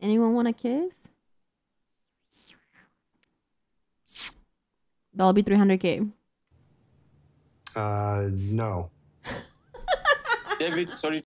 Anyone want a kiss? That'll be 300k. Uh, no. David, sorry.